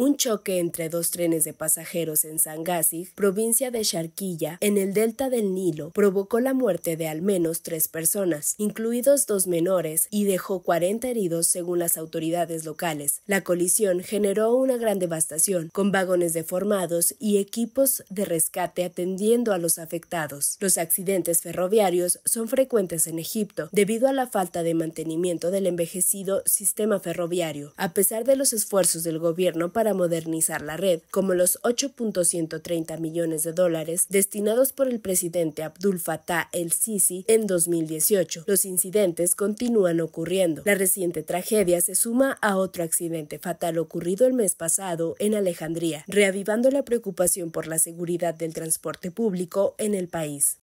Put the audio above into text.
Un choque entre dos trenes de pasajeros en Sangazig, provincia de Sharquilla, en el delta del Nilo, provocó la muerte de al menos tres personas, incluidos dos menores, y dejó 40 heridos según las autoridades locales. La colisión generó una gran devastación, con vagones deformados y equipos de rescate atendiendo a los afectados. Los accidentes ferroviarios son frecuentes en Egipto debido a la falta de mantenimiento del envejecido sistema ferroviario. A pesar de los esfuerzos del gobierno para modernizar la red, como los 8.130 millones de dólares destinados por el presidente Abdul Fattah el-Sisi en 2018. Los incidentes continúan ocurriendo. La reciente tragedia se suma a otro accidente fatal ocurrido el mes pasado en Alejandría, reavivando la preocupación por la seguridad del transporte público en el país.